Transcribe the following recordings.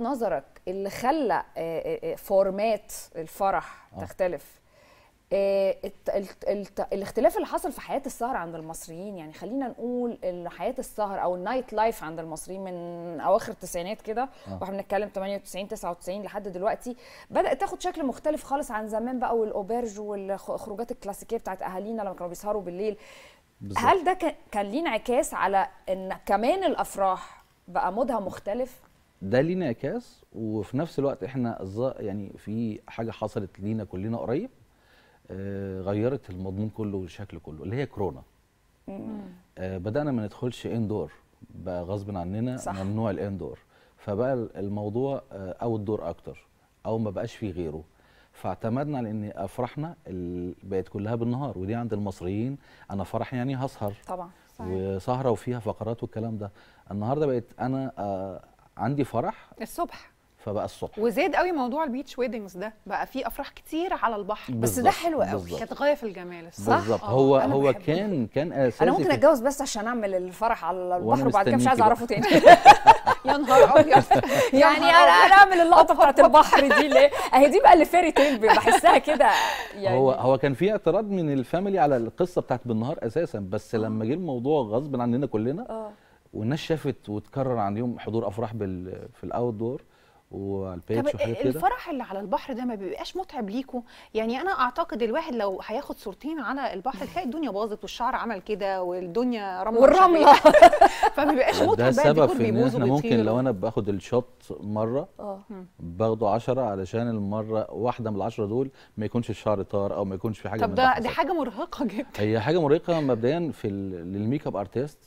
نظرك اللي خلى فورمات آه، آه، آه، الفرح تختلف الاختلاف اللي حصل في حياه السهر عند المصريين يعني خلينا نقول حياه السهر او النايت لايف عند المصريين من اواخر التسعينات كده واحنا بنتكلم 98 99 لحد دلوقتي بدات تاخد شكل مختلف خالص عن زمان بقى والاوبرج والخروجات الكلاسيكيه بتاعت اهالينا لما كانوا بيسهروا بالليل بالزبط. هل ده كان ليه انعكاس على ان كمان الافراح بقى مودها مختلف ده ليه انعكاس وفي نفس الوقت احنا يعني في حاجه حصلت لينا كلنا قريب آه، غيرت المضمون كله والشكل كله اللي هي كورونا آه، بدانا ما ندخلش اندور بقى غصب عننا صح. ممنوع الاندور فبقى الموضوع او اوت دور اكتر او ما بقاش فيه غيره فاعتمدنا على ان افراحنا بقت كلها بالنهار ودي عند المصريين انا فرح يعني هسهر طبعا وسهره وفيها فقرات والكلام ده النهارده بقت انا آه، عندي فرح الصبح فبقى الصبح وزاد قوي موضوع البيتش ويدنجز ده بقى في افراح كتير على البحر بس ده حلو قوي كانت غايه في الجمال صح بالظبط آه، هو هو كان كان اساسي انا ممكن اتجوز بس عشان اعمل الفرح على البحر وبعد كده مش عايز اعرفه تاني يا نهار ابيض يعني انا انا اعمل اللقطه بتاعت البحر دي ليه اهي دي بقى اللي فيري تيل بحسها كده يعني هو هو كان في اعتراض من الفاميلي على القصه بتاعت بالنهار اساسا بس آه. لما جه الموضوع غصب عننا كلنا اه والناس شافت وتكرر عن يوم حضور افراح بال في الاوت دور والبيتش طب وحاجات كده الفرح اللي على البحر ده ما بيبقاش متعب ليكوا يعني انا اعتقد الواحد لو هياخد صورتين على البحر تلاقي الدنيا باظت والشعر عمل كده والدنيا رمله والرمله إيه. فما بيبقاش متعب ده سبب في ان احنا ممكن لو انا باخد الشوت مره اه باخده 10 علشان المره واحده من العشرة دول ما يكونش الشعر طار او ما يكونش في حاجه طب ده دي حاجه مرهقه جدا هي حاجه مرهقه مبدئيا في للميك اب ارتست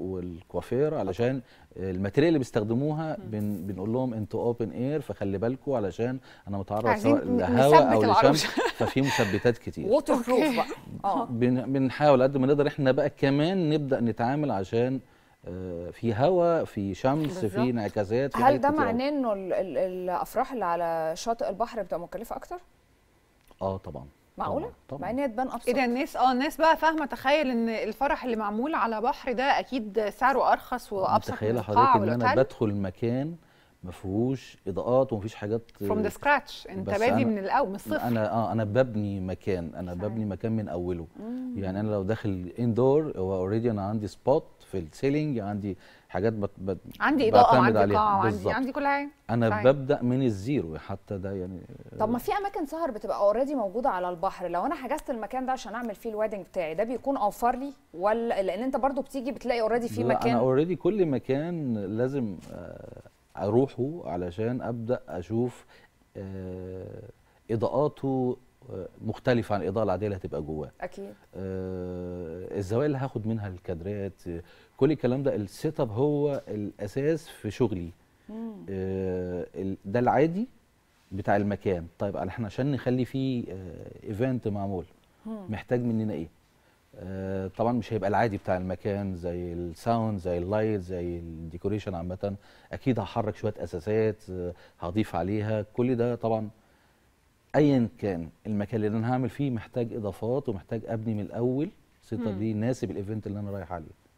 والكوافير علشان الماتيريال اللي بيستخدموها بنقول لهم انتوا اوبن اير فخلي بالكم علشان انا متعرض سواء للهواء او للشمس ففي مثبتات كتير ووتر بروف بقى آه. بنحاول قد ما نقدر احنا بقى كمان نبدا نتعامل عشان آه، في هواء في شمس بالزبط. في انعكاسات هل ده معناه انه الافراح اللي على شاطئ البحر بتبقى مكلفه اكتر؟ اه طبعا معقوله؟ طبعا مع ان تبان ابسط ايه ده الناس اه الناس بقى فاهمه تخيل ان الفرح اللي معمول على بحر ده اكيد سعره ارخص وابسط تخيلي حضرتك ان انا بدخل مكان ما فيهوش اضاءات ومفيش حاجات فروم ذا سكراتش انت بادي من الاول من الصفر انا اه انا ببني مكان انا صحيح. ببني مكان من اوله مم. يعني انا لو داخل اندور هو اوريدي انا عندي سبوت في السيلينج عندي حاجات بت... بت... عندي اضاءه وعندي قاعه وعندي عندي كل حاجه انا صحيح. ببدا من الزيرو حتى ده يعني طب ما في اماكن سهر بتبقى اوريدي موجوده على البحر لو انا حجزت المكان ده عشان اعمل فيه الويدنج بتاعي ده بيكون اوفر لي ولا لان انت برضو بتيجي بتلاقي اوريدي في مكان انا اوريدي كل مكان لازم آه اروحه علشان ابدا اشوف آه، اضاءاته آه، مختلفة عن الإضاءة العادية اللي هتبقى جواه أكيد آه الزوايا اللي هاخد منها الكادرات آه، كل الكلام ده السيت اب هو الأساس في شغلي آه ده العادي بتاع المكان طيب احنا عشان نخلي فيه آه معمول محتاج مننا ايه آه، طبعا مش هيبقى العادي بتاع المكان زي الساوند زي اللايت زي الديكوريشن عامه اكيد هحرك شويه اساسات آه، هضيف عليها كل ده طبعا ايا كان المكان اللي انا هعمل فيه محتاج اضافات ومحتاج ابني من الاول سيت اب دي الايفنت اللي انا رايح عليه